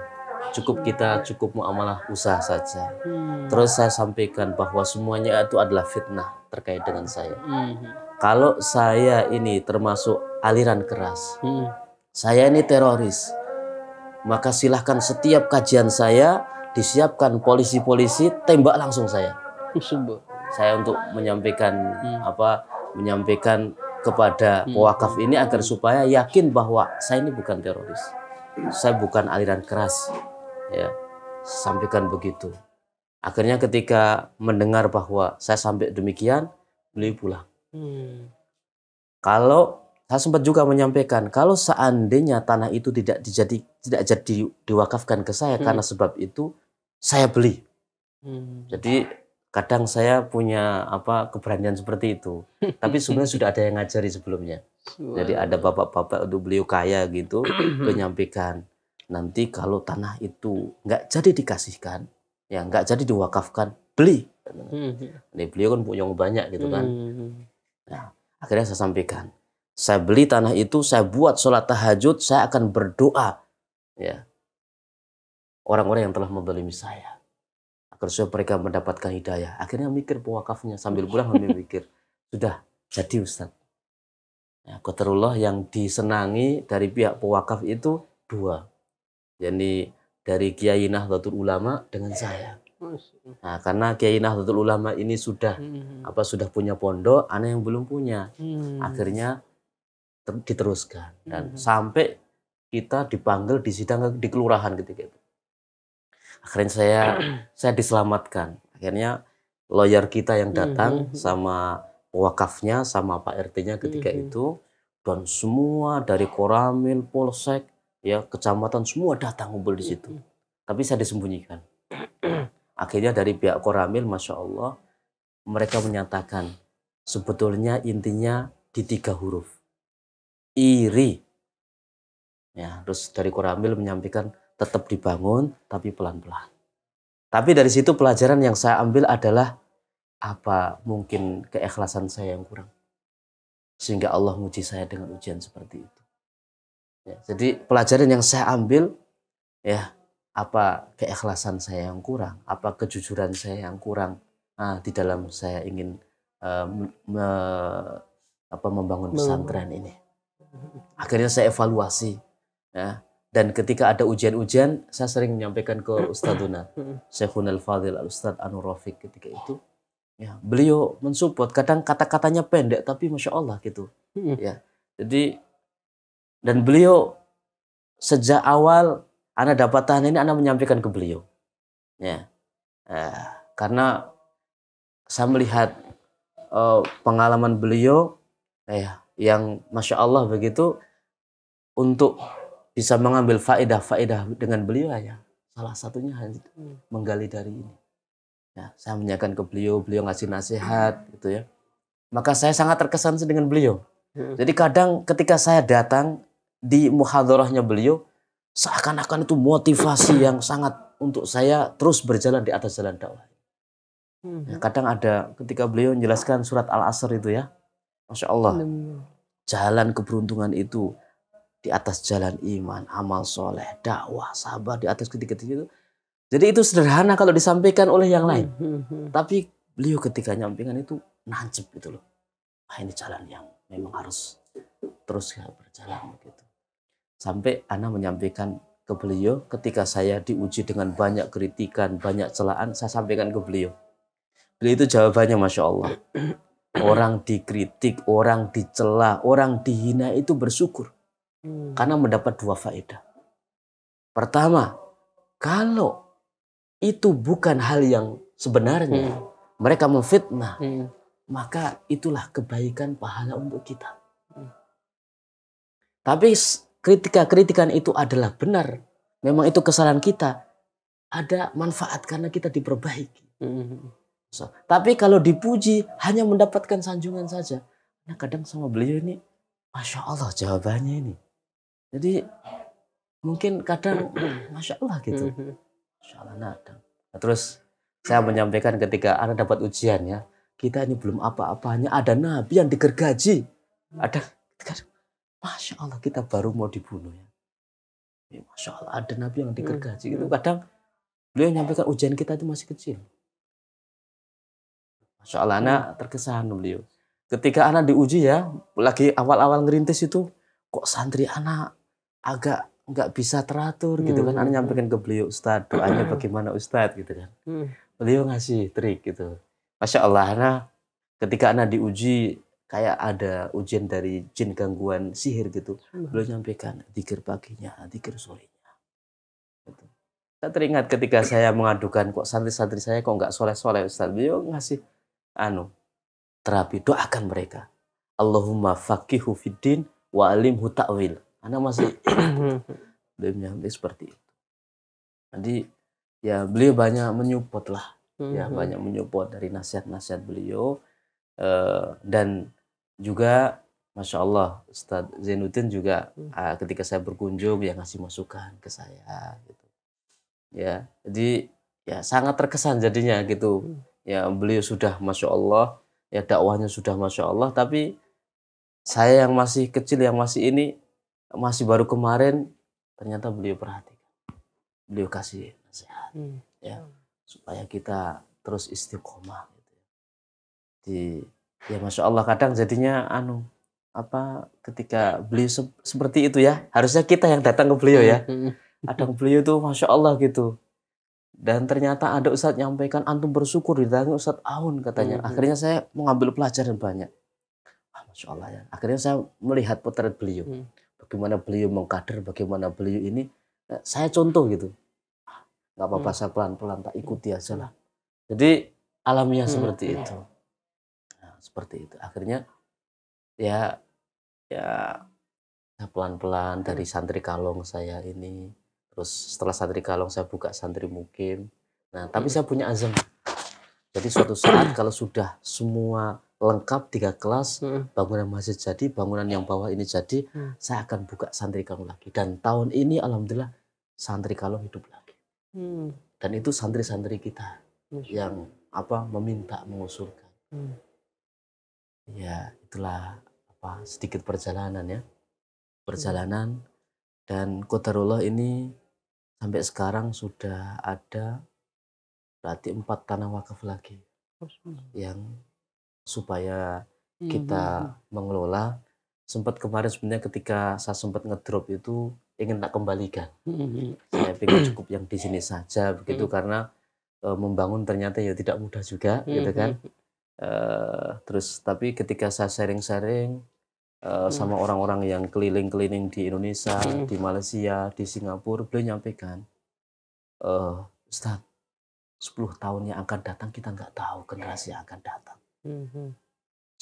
Cukup kita cukup muamalah usaha saja. Hmm. Terus saya sampaikan bahwa semuanya itu adalah fitnah terkait dengan saya. Hmm. Kalau saya ini termasuk aliran keras. Hmm. Saya ini teroris. Maka silahkan setiap kajian saya disiapkan polisi-polisi tembak langsung saya. Saya untuk menyampaikan hmm. apa menyampaikan kepada hmm. wakaf ini agar supaya yakin bahwa saya ini bukan teroris. Saya bukan aliran keras. Ya. Sampaikan begitu. Akhirnya ketika mendengar bahwa saya sampai demikian, beliau pulang. Hmm. Kalau saya sempat juga menyampaikan kalau seandainya tanah itu tidak dijadi tidak jadi diwakafkan ke saya hmm. karena sebab itu saya beli. Hmm. Jadi kadang saya punya apa keberanian seperti itu. Tapi sebenarnya sudah ada yang ngajari sebelumnya. Jadi ada bapak-bapak untuk beliau kaya gitu menyampaikan nanti kalau tanah itu nggak jadi dikasihkan ya nggak jadi diwakafkan beli. Hmm. Nih beliau kan punya banyak gitu kan. Hmm. Nah, akhirnya saya sampaikan saya beli tanah itu, saya buat sholat tahajud, saya akan berdoa. Ya. Orang-orang yang telah membeli saya. Agar supaya mereka mendapatkan hidayah. Akhirnya mikir pewakafnya sambil pulang sambil mikir. Sudah jadi Ustaz. Ya, Qadarullah yang disenangi dari pihak pewakaf itu dua. Jadi dari Kiai Nahdlatul Ulama dengan saya. Nah, karena Kiai Nahdlatul Ulama ini sudah hmm. apa sudah punya pondok, anak yang belum punya. Hmm. Akhirnya diteruskan dan mm-hmm. sampai kita dipanggil di sidang di kelurahan ketika itu. Akhirnya saya saya diselamatkan. Akhirnya lawyer kita yang mhm, datang mm-hmm. sama wakafnya sama Pak RT-nya ketika mm-hmm. itu dan semua dari Koramil, Polsek, ya kecamatan semua datang kumpul di situ. Mm-hmm. Tapi saya disembunyikan. Akhirnya dari pihak Koramil, masya Allah, mereka menyatakan sebetulnya intinya di tiga huruf iri. Ya, terus dari Koramil menyampaikan tetap dibangun tapi pelan-pelan. Tapi dari situ pelajaran yang saya ambil adalah apa mungkin keikhlasan saya yang kurang sehingga Allah menguji saya dengan ujian seperti itu. Ya, jadi pelajaran yang saya ambil ya apa keikhlasan saya yang kurang, apa kejujuran saya yang kurang nah, di dalam saya ingin uh, me, apa membangun pesantren ini. Akhirnya saya evaluasi. Ya. Dan ketika ada ujian-ujian, saya sering menyampaikan ke Ustadzuna, Syekhun Al-Fadil Al-Ustadz Anur Rafiq ketika itu. Ya, beliau mensupport. Kadang kata-katanya pendek, tapi Masya Allah gitu. Ya. Jadi, dan beliau sejak awal Anda dapat tahan ini Anda menyampaikan ke beliau. Ya. Eh, karena saya melihat eh, pengalaman beliau, eh, yang masya Allah begitu untuk bisa mengambil faedah-faedah dengan beliau ya salah satunya itu, menggali dari ini. Ya, saya menyiapkan ke beliau, beliau ngasih nasihat gitu ya. Maka saya sangat terkesan dengan beliau. Hmm. Jadi kadang ketika saya datang di muhadharahnya beliau seakan-akan itu motivasi yang sangat untuk saya terus berjalan di atas jalan dakwah. Hmm. Ya, kadang ada ketika beliau menjelaskan surat Al-Asr itu ya. Masya Allah. Jalan keberuntungan itu di atas jalan iman, amal soleh, dakwah, sabar, di atas ketika itu. Jadi itu sederhana kalau disampaikan oleh yang lain. Hmm, hmm, hmm. Tapi beliau ketika nyampingan itu nancep gitu loh. Ah ini jalan yang memang harus terus ya berjalan begitu. Sampai Ana menyampaikan ke beliau ketika saya diuji dengan banyak kritikan, banyak celaan, saya sampaikan ke beliau. Beliau itu jawabannya Masya Allah. Orang dikritik, orang dicela, orang dihina itu bersyukur. Hmm. Karena mendapat dua faedah. Pertama, kalau itu bukan hal yang sebenarnya, hmm. mereka memfitnah, hmm. maka itulah kebaikan pahala untuk kita. Hmm. Tapi kritika-kritikan itu adalah benar. Memang itu kesalahan kita. Ada manfaat karena kita diperbaiki. Hmm. So, tapi kalau dipuji hanya mendapatkan sanjungan saja. Nah kadang sama beliau ini, masya Allah jawabannya ini. Jadi mungkin kadang masya Allah gitu. Mhm. Masya Allah nadang. Nah, terus saya menyampaikan ketika anda dapat ujian ya, kita ini belum apa-apanya. Ada nabi yang digergaji. Ada, masya Allah kita baru mau dibunuh ya. ya masya Allah ada nabi yang digergaji. Itu mhm. kadang beliau menyampaikan ujian kita itu masih kecil Masya Allah, anak terkesan beliau. Ketika anak diuji ya, lagi awal-awal ngerintis itu, kok santri anak agak nggak bisa teratur gitu hmm, kan. Anak hmm, nyampaikan hmm. ke beliau, Ustadz, doanya bagaimana Ustadz gitu kan. Beliau ngasih trik gitu. Masya Allah, anak ketika anak diuji, kayak ada ujian dari jin gangguan sihir gitu. Beliau nyampaikan, dikir paginya, dikir sorenya. Gitu. Saya teringat ketika saya mengadukan, kok santri-santri saya kok nggak soleh-soleh Ustadz. Beliau ngasih anu terapi doakan mereka Allahumma faqihu fiddin wa alimhu ta'wil anak masih beliau seperti itu jadi ya beliau banyak menyupport lah ya mhm. banyak menyupport dari nasihat-nasihat beliau uh, dan juga Masya Allah, Ustaz Zainuddin juga hmm. uh, ketika saya berkunjung ya ngasih masukan ke saya gitu. Ya, jadi ya sangat terkesan jadinya gitu. Hmm ya beliau sudah masya Allah ya dakwahnya sudah masya Allah tapi saya yang masih kecil yang masih ini masih baru kemarin ternyata beliau perhatikan beliau kasih nasihat hmm. ya supaya kita terus istiqomah gitu ya. di ya masya Allah kadang jadinya anu apa ketika beliau se seperti itu ya harusnya kita yang datang ke beliau ya hmm. kadang beliau tuh masya Allah gitu dan ternyata ada Ustadz nyampaikan antum bersyukur didatangi Ustadz Aun katanya. Hmm. Akhirnya saya mengambil pelajaran banyak. Ah, Masya Allah ya. Akhirnya saya melihat potret beliau. Hmm. Bagaimana beliau mengkader, bagaimana beliau ini. Eh, saya contoh gitu. Ah, Gak apa-apa hmm. saya pelan-pelan tak ikuti mm. aja lah. Jadi alamiah hmm. seperti mm. itu. Nah, seperti itu. Akhirnya ya ya pelan-pelan dari mm. santri kalong saya ini terus setelah santri kalong saya buka santri mukim nah tapi iya. saya punya azam jadi suatu saat kalau sudah semua lengkap tiga kelas hmm. bangunan masih jadi bangunan yang bawah ini jadi hmm. saya akan buka santri kalong lagi dan tahun ini alhamdulillah santri kalong hidup lagi hmm. dan itu santri-santri kita yang apa meminta mengusulkan ya itulah apa sedikit perjalanan ya perjalanan dan kota ini sampai sekarang sudah ada berarti empat tanah wakaf lagi yang supaya hmm, kita hmm, hmm. mengelola sempat kemarin sebenarnya ketika saya sempat ngedrop itu ingin tak kembalikan hmm. hmm saya pikir cukup yang di sini saja begitu hmm. karena e, membangun ternyata ya tidak mudah juga gitu kan e, terus tapi ketika saya sharing-sharing Eh, hmm. sama orang-orang yang keliling-keliling di Indonesia, hmm. di Malaysia, di Singapura, beliau nyampaikan, uh, Ustaz, 10 tahun yang akan datang kita nggak tahu generasi yang akan datang. Hmm.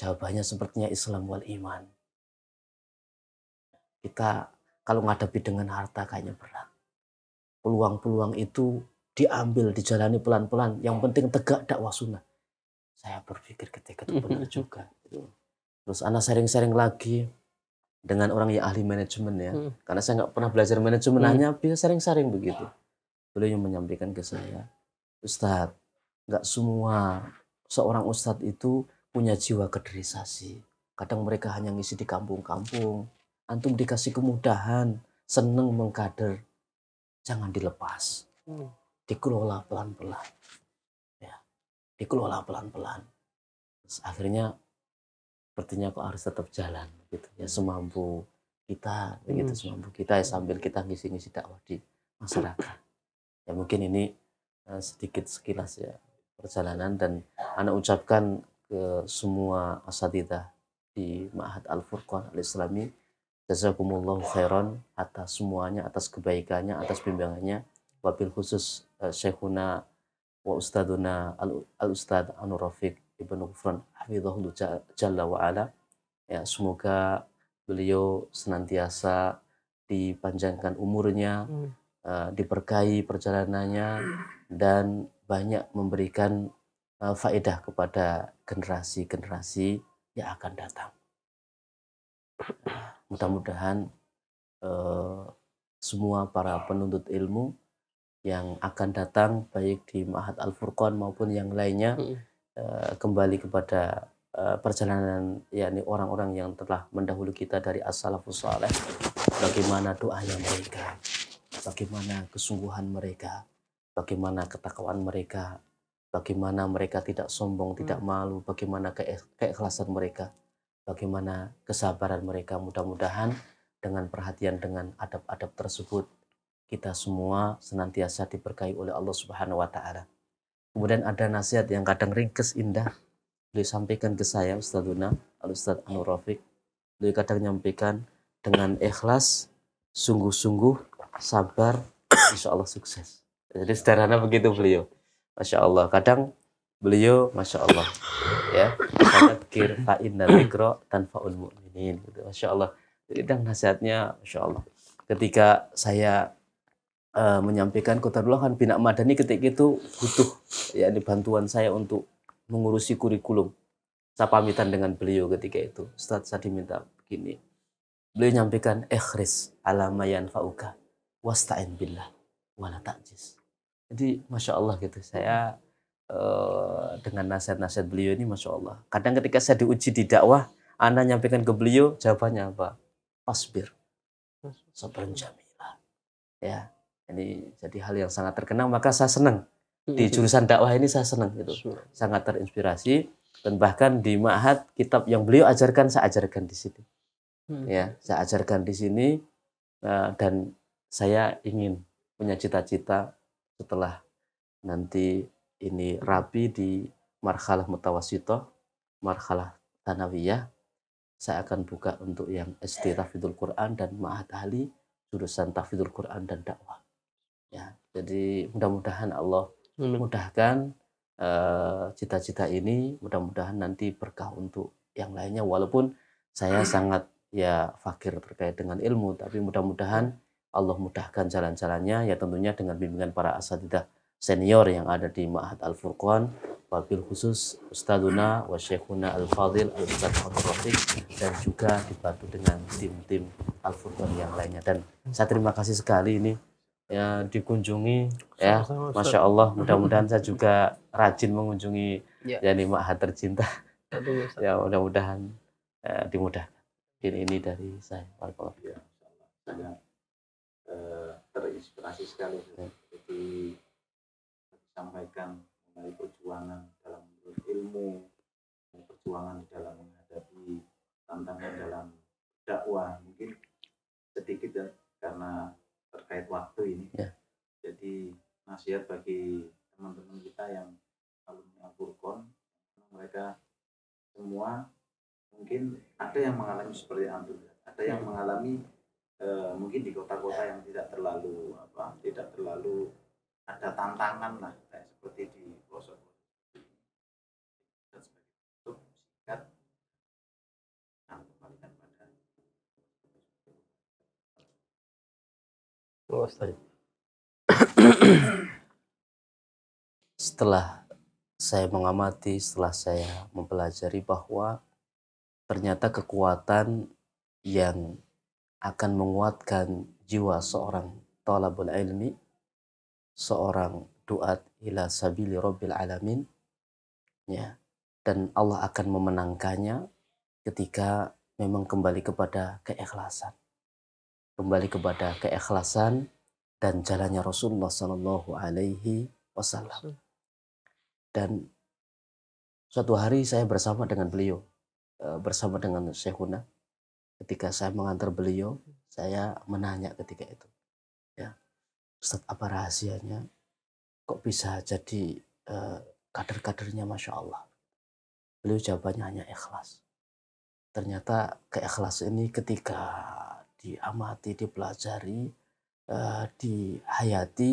Jawabannya sepertinya Islam wal iman. Kita kalau ngadepi dengan harta kayaknya berat. Peluang-peluang itu diambil, dijalani pelan-pelan. Yang penting tegak dakwah sunnah. Saya berpikir ketika itu benar juga. Hmm. Terus Ana sharing-sharing lagi dengan orang yang ahli manajemen ya. Hmm. Karena saya nggak pernah belajar manajemen, hmm. hanya bisa sharing-sharing begitu. Beliau yang menyampaikan ke saya, Ustadz, nggak semua seorang ustadz itu punya jiwa kaderisasi. Kadang mereka hanya ngisi di kampung-kampung. Antum dikasih kemudahan, seneng mengkader. Jangan dilepas. Hmm. Dikelola pelan-pelan. Ya. Dikelola pelan-pelan. Akhirnya sepertinya kok harus tetap jalan gitu ya semampu kita begitu hmm. semampu kita ya sambil kita ngisi-ngisi dakwah di masyarakat ya mungkin ini uh, sedikit sekilas ya perjalanan dan anak ucapkan ke semua asatidah di Ma'had Al Furqan Al Islami jazakumullah khairan atas semuanya atas kebaikannya atas bimbingannya wabil khusus uh, Syekhuna wa Ustaduna Al, Al Ustad Anur Rafiq Ibnu Ghufran jalla wa Ya, semoga beliau senantiasa dipanjangkan umurnya, hmm. uh, diberkahi perjalanannya dan banyak memberikan uh, faedah kepada generasi-generasi yang akan datang. Eh, mudah-mudahan uh, semua para penuntut ilmu yang akan datang baik di Mahat Al Furqan maupun yang lainnya hmm Eh, kembali kepada eh, perjalanan yakni orang-orang yang telah mendahului kita dari as-salafus saleh bagaimana doanya mereka bagaimana kesungguhan mereka bagaimana ketakwaan mereka bagaimana mereka tidak sombong tidak hmm. malu bagaimana keikhlasan mereka bagaimana kesabaran mereka mudah-mudahan dengan perhatian dengan adab-adab tersebut kita semua senantiasa diberkahi oleh Allah Subhanahu wa taala. Kemudian ada nasihat yang kadang ringkes indah. Beliau sampaikan ke saya Ustaz Luna, Ustaz Anur Rafiq. Beliau kadang nyampaikan dengan ikhlas, sungguh-sungguh, sabar, insya Allah sukses. Jadi sederhana begitu beliau. Masya Allah. Kadang beliau, Masya Allah. Ya. fa'in dan mikro dan tanfa'ul mu'minin. Gitu. Masya Allah. Jadi kadang nasihatnya, Masya Allah. Ketika saya uh, menyampaikan dulu kan Bina Madani ketika itu butuh ya bantuan saya untuk mengurusi kurikulum. Saya pamitan dengan beliau ketika itu. Ustaz saya diminta begini. Beliau nyampaikan ikhris alamayan fauka wasta'in billah wala ta'jiz. Jadi Masya Allah gitu saya eh, dengan nasihat-nasihat beliau ini Masya Allah. Kadang ketika saya diuji di dakwah, Anda nyampaikan ke beliau, jawabannya apa? Pasbir. Sabaran jamilah. Ya, ini jadi hal yang sangat terkenang maka saya senang iya, di iya. jurusan dakwah ini saya senang gitu. Sangat terinspirasi dan bahkan di Ma'had kitab yang beliau ajarkan saya ajarkan di sini. Hmm. Ya, saya ajarkan di sini eh, dan saya ingin punya cita-cita setelah nanti ini rapi di marhalah mutawasito marhalah tanawiyah, saya akan buka untuk yang SD Tafidul Quran dan Ma'had Ahli, jurusan Tafidul Quran dan dakwah. Ya, jadi mudah-mudahan Allah mudahkan eh, cita-cita uh, ini, mudah-mudahan nanti berkah untuk yang lainnya walaupun saya sangat ya fakir terkait dengan ilmu, tapi mudah-mudahan Allah mudahkan jalan-jalannya ya tentunya dengan bimbingan para asatidah senior yang ada di Ma'had Al-Furqan wabil khusus Ustaduna wa Syekhuna Al-Fadil al al Rafiq dan juga dibantu dengan tim-tim Al-Furqan yang lainnya dan hmm. saya terima kasih sekali ini ya dikunjungi ya masya Allah mudah-mudahan saya juga rajin mengunjungi ya, ya maha tercinta ya mudah-mudahan ya, dimudahkan ini, ini dari saya Pak ya, sangat eh, terinspirasi sekali ya. jadi disampaikan mengenai perjuangan dalam ilmu perjuangan dalam menghadapi tantangan dalam dakwah mungkin sedikit dan ya, karena terkait waktu ini. Ya. Jadi nasihat bagi teman-teman kita yang alumni al mereka semua mungkin ada yang mengalami seperti itu, ya. ada yang mengalami e, mungkin di kota-kota yang tidak terlalu apa, tidak terlalu ada tantangan lah setelah saya mengamati, setelah saya mempelajari bahwa ternyata kekuatan yang akan menguatkan jiwa seorang talabul ilmi, seorang duat ila sabili rabbil alamin, ya, dan Allah akan memenangkannya ketika memang kembali kepada keikhlasan kembali kepada keikhlasan dan jalannya Rasulullah Shallallahu Alaihi Wasallam. Dan suatu hari saya bersama dengan beliau, e, bersama dengan Syekhuna, ketika saya mengantar beliau, saya menanya ketika itu, ya Ustaz apa rahasianya kok bisa jadi e, kader-kadernya masya Allah? Beliau jawabannya hanya ikhlas. Ternyata keikhlas ini ketika diamati, dipelajari, uh, dihayati,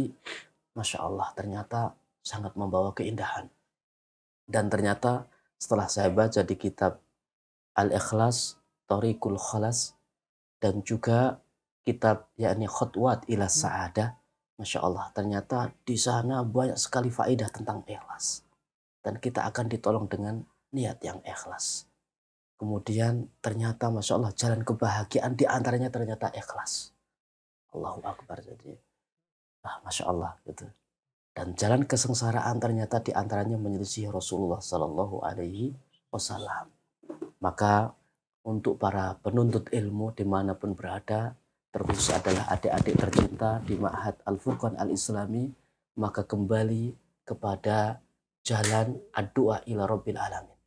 masya Allah ternyata sangat membawa keindahan. Dan ternyata setelah saya baca di kitab Al-Ikhlas, Tariqul Khalas, dan juga kitab yakni Khutwat ila hmm. saada Masya Allah, ternyata di sana banyak sekali faedah tentang ikhlas. Dan kita akan ditolong dengan niat yang ikhlas. Kemudian ternyata Masya Allah jalan kebahagiaan diantaranya ternyata ikhlas. Allahu Akbar jadi. Ah, Masya Allah gitu. Dan jalan kesengsaraan ternyata diantaranya menyelisih Rasulullah Sallallahu Alaihi Wasallam. Maka untuk para penuntut ilmu dimanapun berada, terus adalah adik-adik tercinta di Ma'had Al-Furqan Al-Islami, maka kembali kepada jalan ad-doa ila Rabbil Alamin.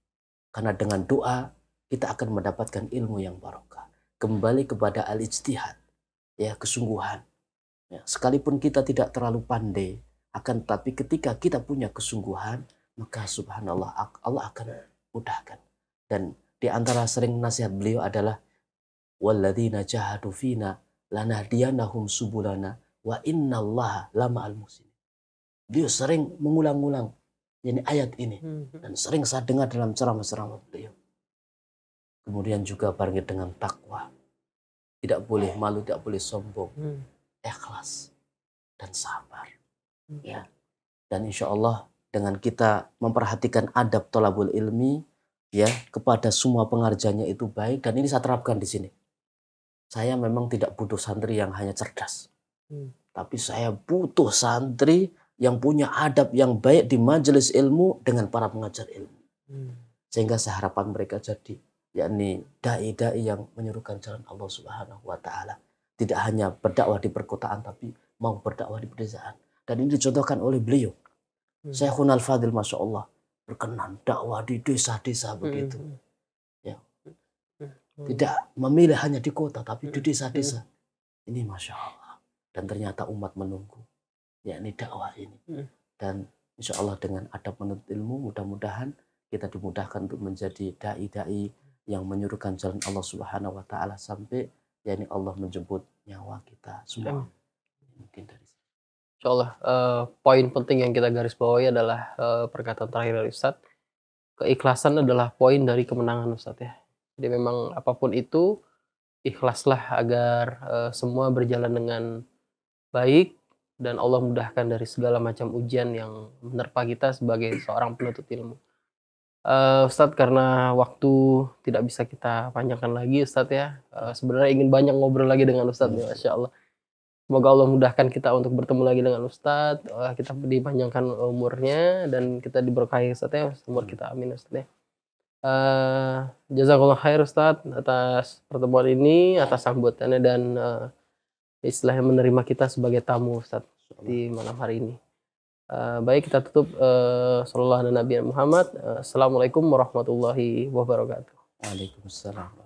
Karena dengan doa kita akan mendapatkan ilmu yang barokah. Kembali kepada al-ijtihad, ya kesungguhan. Ya, sekalipun kita tidak terlalu pandai, akan tapi ketika kita punya kesungguhan, maka subhanallah Allah akan mudahkan. Dan di antara sering nasihat beliau adalah walladzina jahadu fina lanahdiyanahum subulana wa innallaha lama al muslim. Beliau sering mengulang-ulang ini ayat ini hmm, hmm. dan sering saya dengar dalam ceramah-ceramah beliau Kemudian juga barengi dengan takwa. Tidak boleh malu, tidak boleh sombong. Hmm. Ikhlas dan sabar. Hmm. Ya. Dan insya Allah dengan kita memperhatikan adab tolabul ilmi ya kepada semua pengarjanya itu baik dan ini saya terapkan di sini. Saya memang tidak butuh santri yang hanya cerdas. Hmm. Tapi saya butuh santri yang punya adab yang baik di majelis ilmu dengan para pengajar ilmu. Hmm. Sehingga harapan mereka jadi yakni dai-dai yang menyerukan jalan Allah Subhanahu wa taala. Tidak hanya berdakwah di perkotaan tapi mau berdakwah di pedesaan. Dan ini dicontohkan oleh beliau. Hmm. Syekhun Al-Fadil Masya Allah berkenan dakwah di desa-desa hmm, begitu. Hmm. Ya. Hmm, Tidak memilih hanya di kota tapi di desa-desa. Ini Masya Allah. Dan ternyata umat menunggu. Yakni dakwah ini. Dan insya Allah dengan adab menuntut ilmu mudah-mudahan kita dimudahkan untuk menjadi da'i-da'i yang menyuruhkan jalan Allah Subhanahu wa taala sampai yakni Allah menjemput nyawa kita semua. Mungkin dari situ. Insya uh, eh, poin penting yang kita garis bawahi adalah uh, perkataan terakhir dari Ustaz. Keikhlasan adalah poin dari kemenangan Ustaz ya. Jadi memang apapun itu ikhlaslah agar uh, semua berjalan dengan baik dan Allah mudahkan dari segala macam ujian yang menerpa kita sebagai seorang penutup ilmu. Uh, Ustadz karena waktu tidak bisa kita panjangkan lagi Ustadz ya. Uh, sebenarnya ingin banyak ngobrol lagi dengan Ustadz ya, Masya Allah. Semoga Allah mudahkan kita untuk bertemu lagi dengan Ustadz. Uh, kita dipanjangkan umurnya dan kita diberkahi Ustadz ya. Umur kita amin Ustadz ya. Uh, jazakallah khair Ustadz atas pertemuan ini, atas sambutannya dan uh, istilahnya menerima kita sebagai tamu Ustadz di malam hari ini. Eh, baik kita tutup uh, sallallahu alaihi Muhammad. Uh, Assalamualaikum warahmatullahi wabarakatuh. Waalaikumsalam.